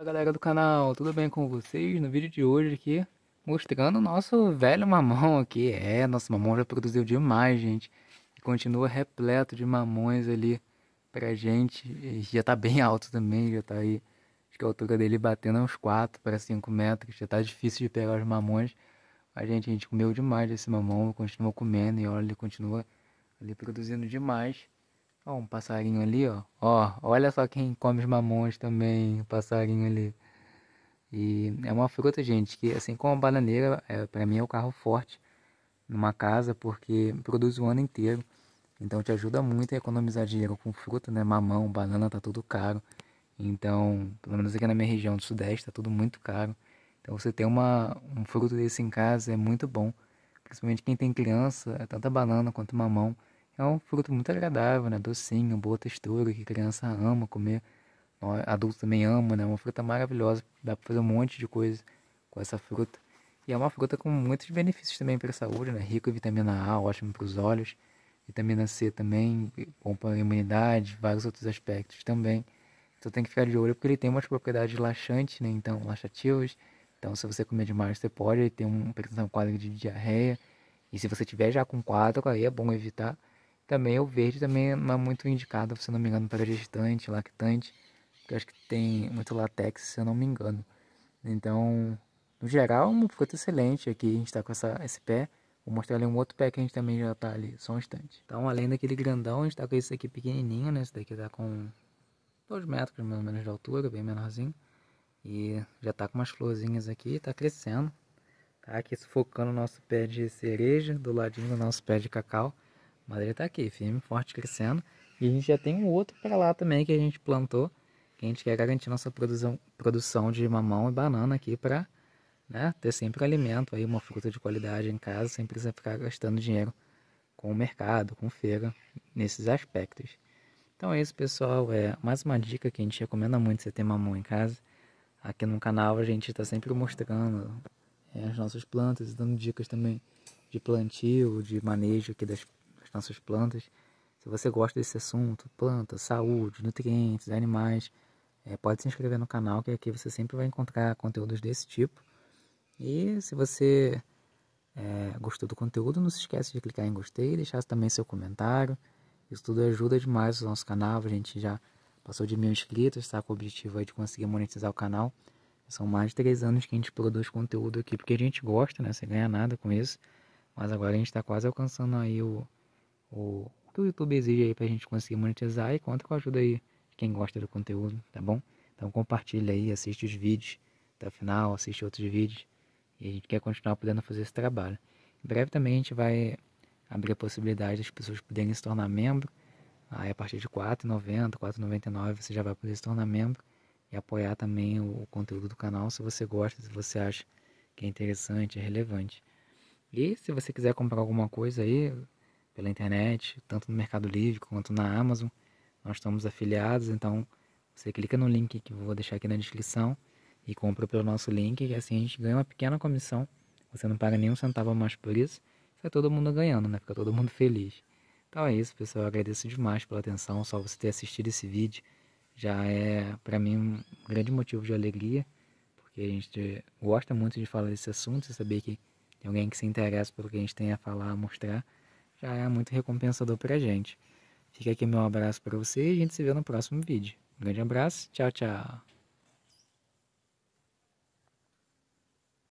Fala galera do canal, tudo bem com vocês? No vídeo de hoje aqui, mostrando o nosso velho mamão aqui. É, nosso mamão já produziu demais, gente. E continua repleto de mamões ali pra gente. E já tá bem alto também, já tá aí. Acho que a altura dele batendo uns 4 para 5 metros. Já tá difícil de pegar os mamões. Mas, gente, a gente comeu demais esse mamão, continua comendo e olha, ele continua ali produzindo demais. Ó, um passarinho ali, ó. Ó, olha só quem come os mamões também, o passarinho ali. E é uma fruta, gente, que assim como a bananeira, é, para mim é o carro forte numa casa, porque produz o ano inteiro. Então te ajuda muito a economizar dinheiro com fruta, né? Mamão, banana, tá tudo caro. Então, pelo menos aqui na minha região do Sudeste, tá tudo muito caro. Então você ter uma, um fruto desse em casa é muito bom. Principalmente quem tem criança, é tanta banana quanto mamão é um fruto muito agradável, né? Docinho, boa textura, que criança ama comer. Adulto também ama, né? Uma fruta maravilhosa. Dá pra fazer um monte de coisa com essa fruta. E é uma fruta com muitos benefícios também para a saúde, né? Rico em vitamina A, ótimo para os olhos. Vitamina C também, bom para a imunidade, vários outros aspectos também. Então tem que ficar de olho porque ele tem umas propriedades laxantes, né? Então, laxativas. Então, se você comer demais, você pode ter um, por exemplo, um quadro de diarreia. E se você tiver já com quadro, aí é bom evitar. Também o verde também é muito indicado, se não me engano, para gestante, lactante, que acho que tem muito latex, se eu não me engano. Então, no geral, é um fruto excelente aqui, a gente está com essa, esse pé. Vou mostrar ali um outro pé que a gente também já tá ali, só um instante. Então, além daquele grandão, a gente tá com esse aqui pequenininho, né? Esse daqui tá com 2 metros, mais ou menos, de altura, bem menorzinho. E já tá com umas florzinhas aqui, tá crescendo. Tá aqui sufocando o nosso pé de cereja, do ladinho do nosso pé de cacau. Madeira está aqui, firme, forte, crescendo. E a gente já tem um outro para lá também que a gente plantou, que a gente quer garantir nossa produção, produção de mamão e banana aqui para né, ter sempre alimento, aí uma fruta de qualidade em casa, sem precisar ficar gastando dinheiro com o mercado, com feira, nesses aspectos. Então é isso, pessoal. É mais uma dica que a gente recomenda muito você ter mamão em casa. Aqui no canal a gente está sempre mostrando é, as nossas plantas e dando dicas também de plantio, de manejo aqui das que nossas plantas. Se você gosta desse assunto, plantas, saúde, nutrientes, animais, é, pode se inscrever no canal, que aqui você sempre vai encontrar conteúdos desse tipo. E se você é, gostou do conteúdo, não se esqueça de clicar em gostei e deixar também seu comentário. Isso tudo ajuda demais o nosso canal. A gente já passou de mil inscritos, está com o objetivo de conseguir monetizar o canal. São mais de três anos que a gente produz conteúdo aqui, porque a gente gosta, né? Você ganha nada com isso. Mas agora a gente está quase alcançando aí o o que o YouTube exige aí pra gente conseguir monetizar e conta com a ajuda aí de quem gosta do conteúdo, tá bom? Então compartilha aí, assiste os vídeos até o final, assiste outros vídeos e a gente quer continuar podendo fazer esse trabalho. Em breve também a gente vai abrir a possibilidade das pessoas poderem se tornar membro. Aí a partir de R$ 4,90, 4,99 você já vai poder se tornar membro e apoiar também o conteúdo do canal se você gosta, se você acha que é interessante, é relevante. E se você quiser comprar alguma coisa aí, pela internet, tanto no Mercado Livre quanto na Amazon. Nós estamos afiliados, então você clica no link que vou deixar aqui na descrição e compra pelo nosso link, e assim a gente ganha uma pequena comissão. Você não paga nenhum centavo a mais por isso. Fica todo mundo ganhando, né? Fica todo mundo feliz. Então é isso, pessoal. Eu agradeço demais pela atenção. Só você ter assistido esse vídeo já é, para mim, um grande motivo de alegria, porque a gente gosta muito de falar desse assunto, de saber que tem alguém que se interessa pelo que a gente tem a falar, a mostrar já é muito recompensador pra gente. Fica aqui meu abraço para você e a gente se vê no próximo vídeo. Um grande abraço, tchau, tchau.